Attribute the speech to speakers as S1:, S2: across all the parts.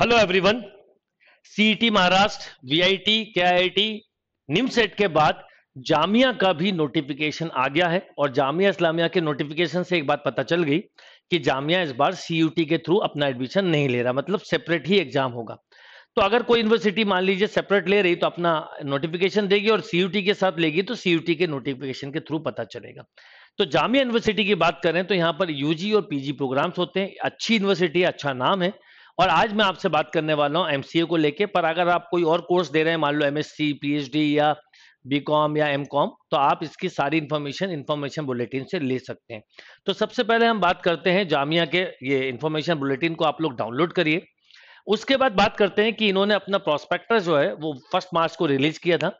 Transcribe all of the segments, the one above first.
S1: Hello everyone CET Maharashtra VIT KIT NIMCET के बाद जामिया का भी नोटिफिकेशन आ गया है और जामिया इस्लामिया के नोटिफिकेशन से एक बात पता चल गई कि जामिया इस बार सीयूटी e के थ्रू अपना एडमिशन नहीं ले रहा मतलब सेपरेट ही एग्जाम होगा तो अगर कोई यूनिवर्सिटी मान लीजिए सेपरेट ले रही तो अपना नोटिफिकेशन देगी और सीयूटी e के साथ लेगी तो सीयूटी e के नोटिफिकेशन के थ्रू पता चलेगा तो जामिया यूनिवर्सिटी की बात करें तो यहाँ पर यूजी और पीजी प्रोग्राम्स होते हैं अच्छी यूनिवर्सिटी है अच्छा नाम है और आज मैं आपसे बात करने वाला हूँ एमसीए को लेके पर अगर आप कोई और कोर्स दे रहे हैं मान लो एमएससी पीएचडी या बीकॉम या एमकॉम तो आप इसकी सारी इन्फॉर्मेशन इन्फॉर्मेशन बुलेटिन से ले सकते हैं तो सबसे पहले हम बात करते हैं जामिया के ये इन्फॉर्मेशन बुलेटिन को आप लोग डाउनलोड करिए उसके बाद बात करते हैं कि इन्होंने अपना प्रोस्पेक्टर जो है वो फर्स्ट मार्च को रिलीज किया था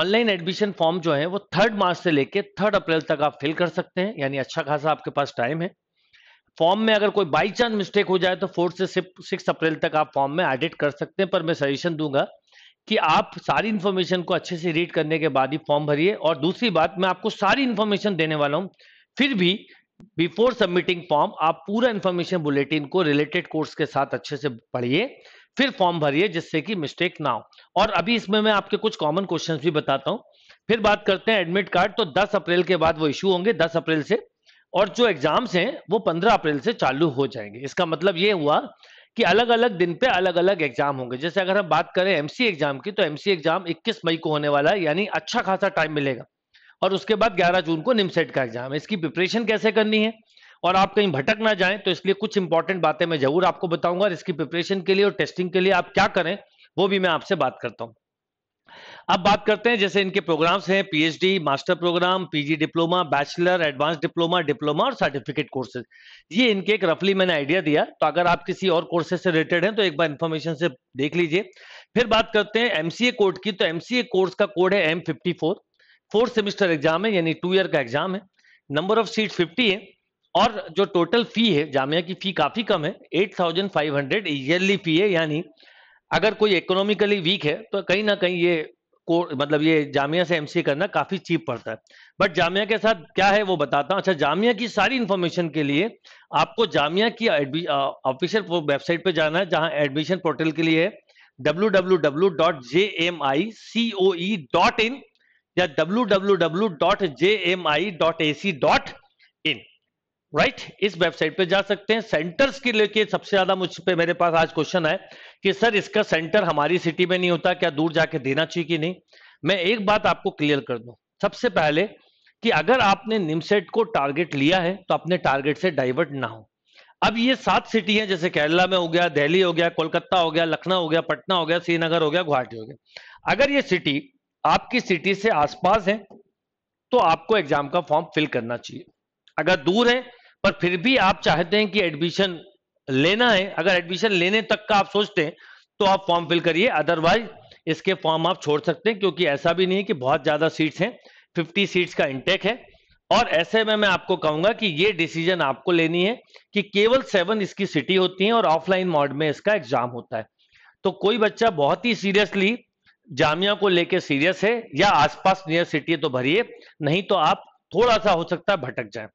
S1: ऑनलाइन एडमिशन फॉर्म जो है वो थर्ड मार्च से लेके थर्ड अप्रैल तक आप फिल कर सकते हैं यानी अच्छा खासा आपके पास टाइम है फॉर्म में अगर कोई बाई चांस मिस्टेक हो जाए तो फोर्थ से सिक्स अप्रैल तक आप फॉर्म में एडिट कर सकते हैं पर मैं सजेशन दूंगा कि आप सारी इन्फॉर्मेशन को अच्छे से रीड करने के बाद ही फॉर्म भरिए और दूसरी बात मैं आपको सारी इन्फॉर्मेशन देने वाला हूँ फिर भी बिफोर सबमिटिंग फॉर्म आप पूरा इन्फॉर्मेशन बुलेटिन को रिलेटेड कोर्स के साथ अच्छे से पढ़िए फिर फॉर्म भरिए जिससे कि मिस्टेक ना हो और अभी इसमें मैं आपके कुछ कॉमन क्वेश्चंस भी बताता हूँ फिर बात करते हैं एडमिट कार्ड तो 10 अप्रैल के बाद वो इशू होंगे 10 अप्रैल से और जो एग्जाम्स हैं वो 15 अप्रैल से चालू हो जाएंगे इसका मतलब ये हुआ कि अलग अलग दिन पे अलग अलग एग्जाम होंगे जैसे अगर हम बात करें एमसी एग्जाम की तो एमसी एग्जाम 21 मई को होने वाला है यानी अच्छा खासा टाइम मिलेगा और उसके बाद 11 जून को निमसेट का एग्जाम है इसकी प्रिपरेशन कैसे करनी है और आप कहीं भटक ना जाए तो इसलिए कुछ इंपॉर्टेंट बातें मैं जरूर आपको बताऊंगा और इसकी प्रिपरेशन के लिए और टेस्टिंग के लिए आप क्या करें वो भी मैं आपसे बात करता हूँ अब बात करते हैं जैसे इनके प्रोग्राम्स हैं PhD master programme PG diploma bachelor advance diploma diploma और सर्टिफिकेट कोर्सेज ये इनके एक रफली मैंने आइडिया दिया तो अगर आप किसी और कोर्सेज से रिलेटेड हैं तो एक बार इन्फॉर्मेशन से देख लीजिए फिर बात करते हैं एमसीए कोड की तो एमसीए कोर्स का कोड है M fifty four fourth semester exam है यानी टू ईयर का एग्जाम है नंबर ऑफ सीट फिफ्टी है और जो टोटल फी है जामिया की फी काफी कम है eight thousand five hundred yearly fee है यानी अगर कोई इकोनॉमिकली वीक है तो कहीं ना कहीं ये को मतलब ये जामिया से एमसीए करना काफी चीप पड़ता है बट जामिया के साथ क्या है वो बताता हूँ अच्छा जामिया की सारी इंफॉर्मेशन के लिए आपको जामिया की ऑफिशियल वेबसाइट पे जाना है जहाँ एडमिशन पोर्टल के लिए W W W dot J M I C O E dot in या W W W dot J M I dot A C dot in right right? इस वेबसाइट पे जा सकते हैं सेंटर्स के लेके सबसे ज्यादा मुझ पे मेरे पास आज क्वेश्चन है कि सर इसका सेंटर हमारी सिटी में नहीं होता क्या दूर जाके देना चाहिए कि नहीं मैं एक बात आपको क्लियर कर दूं सबसे पहले कि अगर आपने निमसेट को टारगेट लिया है तो अपने टारगेट से डाइवर्ट ना हो अब ये सात सिटी है जैसे केरला में हो गया दिल्ली हो गया कोलकाता हो गया लखनऊ हो गया पटना हो गया श्रीनगर हो गया गुवाहाटी हो गया अगर ये सिटी आपकी सिटी से आसपास है तो आपको एग्जाम का फॉर्म फिल करना चाहिए अगर दूर है पर फिर भी आप चाहते हैं कि एडमिशन लेना है अगर एडमिशन लेने तक का आप सोचते हैं तो आप फॉर्म फिल करिए अदरवाइज इसके फॉर्म आप छोड़ सकते हैं क्योंकि ऐसा भी नहीं है कि बहुत ज्यादा सीट्स हैं फिफ्टी सीट्स का इंटेक है और ऐसे में मैं आपको कहूंगा कि ये डिसीजन आपको लेनी है कि केवल सेवन इसकी सिटी होती है और ऑफलाइन मॉड में इसका एग्जाम होता है तो कोई बच्चा बहुत ही सीरियसली जामिया को लेके सीरियस है या आसपास नियर सिटी तो भरिए नहीं तो आप थोड़ा सा हो सकता है भटक जाए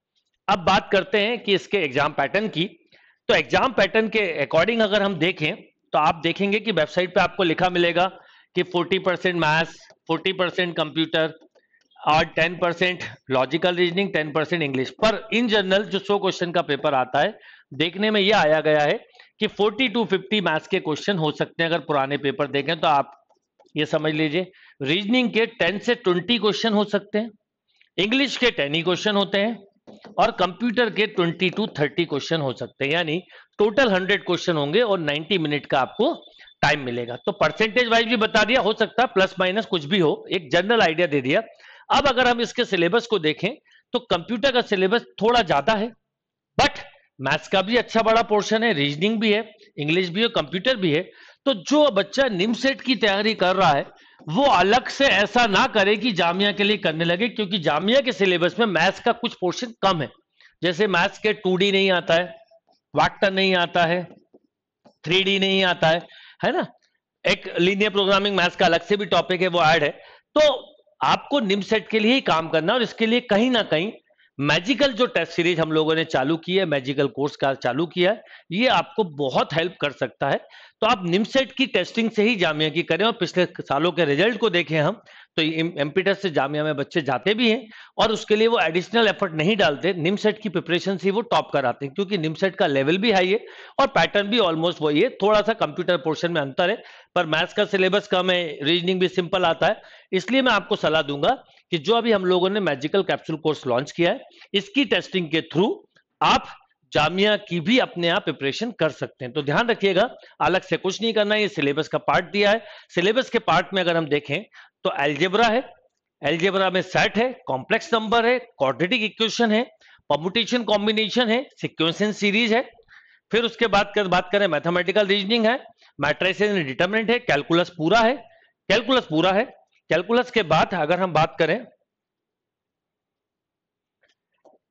S1: अब बात करते हैं कि इसके एग्जाम पैटर्न की तो एग्जाम पैटर्न के अकॉर्डिंग अगर हम देखें तो आप देखेंगे कि वेबसाइट पे आपको लिखा मिलेगा कि 40 percent maths forty percent computer और 10 percent logical reasoning 10 percent English पर इन जनरल जो सौ क्वेश्चन का पेपर आता है देखने में यह आया गया है कि फोर्टी टू फिफ्टी मैथ्स के क्वेश्चन हो सकते हैं अगर पुराने पेपर देखें तो आप ये समझ लीजिए रीजनिंग के टेन से ट्वेंटी क्वेश्चन हो सकते हैं इंग्लिश के टेन ही क्वेश्चन होते हैं और कंप्यूटर के 20 टू 30 क्वेश्चन हो सकते हैं यानी टोटल 100 क्वेश्चन होंगे और 90 मिनट का आपको टाइम मिलेगा तो परसेंटेज वाइज भी बता दिया हो सकता है प्लस माइनस कुछ भी हो एक जनरल आइडिया दे दिया अब अगर हम इसके सिलेबस को देखें तो कंप्यूटर का सिलेबस थोड़ा ज्यादा है बट मैथ्स का भी अच्छा बड़ा पोर्शन है रीजनिंग भी है इंग्लिश भी है कंप्यूटर भी है तो जो बच्चा निमसेट की तैयारी कर रहा है वो अलग से ऐसा ना करे कि जामिया के लिए करने लगे क्योंकि जामिया के सिलेबस में मैथ्स का कुछ पोर्शन कम है जैसे मैथ्स के टू नहीं आता है वाटर नहीं आता है थ्री नहीं आता है है ना एक लीनियर प्रोग्रामिंग मैथ्स का अलग से भी टॉपिक है वो ऐड है तो आपको निम सेट के लिए ही काम करना और इसके लिए कहीं ना कहीं मैजिकल जो टेस्ट सीरीज हम लोगों ने चालू की है मैजिकल कोर्स का चालू किया है ये आपको बहुत हेल्प कर सकता है तो आप निमसेट की टेस्टिंग से ही जामिया की करें और पिछले सालों के रिजल्ट को देखें हम तो एमपी से जामिया में बच्चे जाते भी हैं और उसके लिए वो एडिशनल एफर्ट नहीं डालते निमसेट की प्रिपरेशन से वो टॉप कराते हैं क्योंकि निमसेट का लेवल भी हाई है और पैटर्न भी ऑलमोस्ट वही है थोड़ा सा कंप्यूटर पोर्शन में अंतर है पर मैथ्स का सिलेबस कम है रीजनिंग भी सिंपल आता है इसलिए मैं आपको सलाह दूंगा कि जो अभी हम लोगों ने मैजिकल कैप्सूल कोर्स लॉन्च किया है इसकी टेस्टिंग के थ्रू आप जामिया की भी अपने आप प्रिपरेशन कर सकते हैं तो ध्यान रखिएगा अलग से कुछ नहीं करना ये सिलेबस का पार्ट दिया है सिलेबस के पार्ट में अगर हम देखें तो एल्जेबरा है एल्जेबरा में सेट है कॉम्प्लेक्स नंबर है क्वाड्रेटिक इक्वेशन है परमुटेशन कॉम्बिनेशन है सिक्वेंसन सीरीज है फिर उसके बाद कर, बात करें मैथमेटिकल रीजनिंग है मैट्राइसेस डिटर्मिनेंट है कैलकुलस पूरा है कैलकुलस पूरा है कैलकुलस के बाद अगर हम बात करें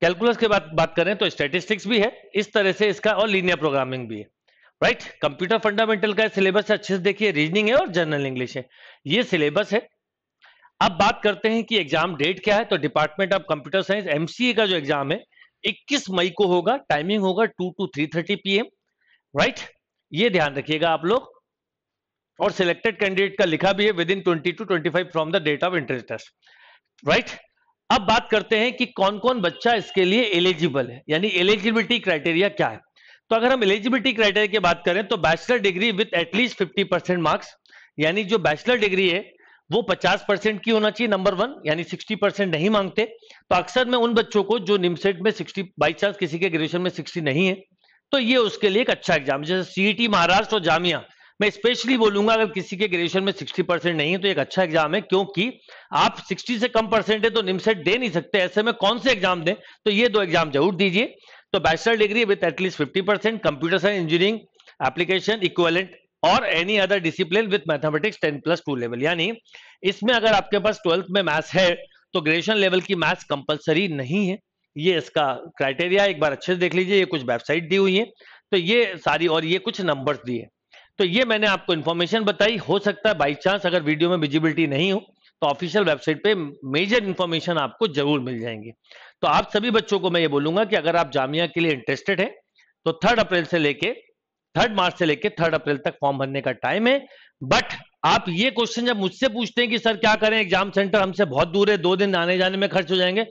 S1: कैलकुलस के बाद बात करें तो स्टेटिस्टिक्स भी है इस तरह से इसका और लीनियर प्रोग्रामिंग भी है राइट कंप्यूटर फंडामेंटल का सिलेबस अच्छे से देखिए रीजनिंग है और जनरल इंग्लिश है ये सिलेबस है अब बात करते हैं कि एग्जाम डेट क्या है तो department of computer science MCA का जो एग्जाम है 21 मई को होगा टाइमिंग होगा 2 टू 3:30 पीएम राइट ये ध्यान रखिएगा आप लोग और सिलेक्टेड कैंडिडेट का लिखा भी है within twenty two twenty five from the date of interest test right अब बात करते हैं कि कौन कौन बच्चा इसके लिए एलिजिबल है यानी एलिजिबिलिटी क्राइटेरिया क्या है तो अगर हम एलिजिबिलिटी क्राइटेरिया की बात करें तो bachelor degree with at least fifty percent marks यानी जो बैचलर डिग्री है वो 50 परसेंट की होना चाहिए नंबर वन यानी 60 परसेंट नहीं मांगते तो अक्सर में उन बच्चों को जो निमसेट में 60 बाई चांस किसी के ग्रेजुएशन में 60 नहीं है तो ये उसके लिए एक अच्छा एग्जाम जैसे सीईटी महाराष्ट्र e और जामिया मैं स्पेशली बोलूंगा अगर किसी के ग्रेजुएशन में 60 परसेंट नहीं है तो एक अच्छा एग्जाम है क्योंकि आप 60 से कम परसेंट है तो निमसेट दे नहीं सकते ऐसे में कौन से एग्जाम दें तो ये दो एग्जाम जरूर दीजिए तो bachelor degree with at least fifty percent computer science engineering application equivalent और any other discipline with mathematics ten plus two level यानी इसमें अगर आपके पास ट्वेल्थ में मैथ्स है तो ग्रेजुएशन लेवल की मैथ्स कंपलसरी नहीं है ये इसका क्राइटेरिया एक बार अच्छे से देख लीजिए ये कुछ वेबसाइट दी हुई है तो ये सारी और ये कुछ नंबर्स दिए तो ये मैंने आपको इन्फॉर्मेशन बताई हो सकता है बाई चांस अगर वीडियो में विजिबिलिटी नहीं हो तो ऑफिशियल वेबसाइट पे मेजर इन्फॉर्मेशन आपको जरूर मिल जाएंगे तो आप सभी बच्चों को मैं ये बोलूंगा कि अगर आप जामिया के लिए इंटरेस्टेड हैं तो थर्ड अप्रैल से लेके थर्ड मार्च से लेके थर्ड अप्रैल तक फॉर्म भरने का टाइम है बट आप ये क्वेश्चन जब मुझसे पूछते हैं कि सर क्या करें एग्जाम सेंटर हमसे बहुत दूर है दो दिन आने जाने में खर्च हो जाएंगे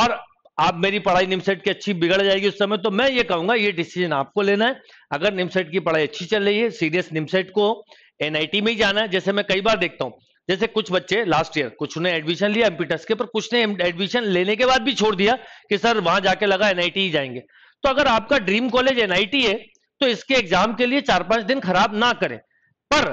S1: और आप मेरी पढ़ाई निमसेट की अच्छी बिगड़ जाएगी उस समय तो मैं ये कहूंगा ये डिसीजन आपको लेना है अगर निमसेट की पढ़ाई अच्छी चल रही है सीरियस निमसेट को एनआईटी में ही जाना है जैसे मैं कई बार देखता हूँ जैसे कुछ बच्चे लास्ट ईयर कुछ ने एडमिशन लिया एमपीटस के पर कुछ ने एडमिशन लेने के बाद भी छोड़ दिया कि सर वहां जाके लगा एनआईटी ही जाएंगे तो अगर आपका ड्रीम कॉलेज एनआईटी है तो इसके एग्जाम के लिए चार पांच दिन खराब ना करें पर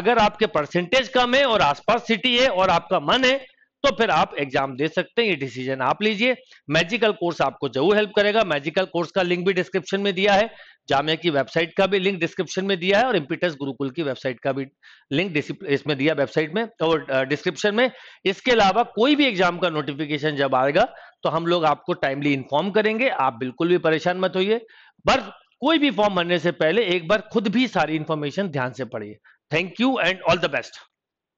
S1: अगर आपके परसेंटेज कम है और आसपास सिटी है और आपका मन है तो फिर आप एग्जाम दे सकते हैं ये डिसीजन आप लीजिए मैजिकल कोर्स आपको जरूर हेल्प करेगा मैजिकल कोर्स का लिंक भी डिस्क्रिप्शन में दिया है जामिया की वेबसाइट का भी लिंक डिस्क्रिप्शन में दिया है और इम्पिटस गुरुकुल की वेबसाइट का भी लिंक इसमें दिया वेबसाइट में और डिस्क्रिप्शन में इसके अलावा कोई भी एग्जाम का नोटिफिकेशन जब आएगा तो हम लोग आपको टाइमली इन्फॉर्म करेंगे आप बिल्कुल भी परेशान मत होइए बस कोई भी फॉर्म भरने से पहले एक बार खुद भी सारी इंफॉर्मेशन ध्यान से पढ़िए thank you and all the best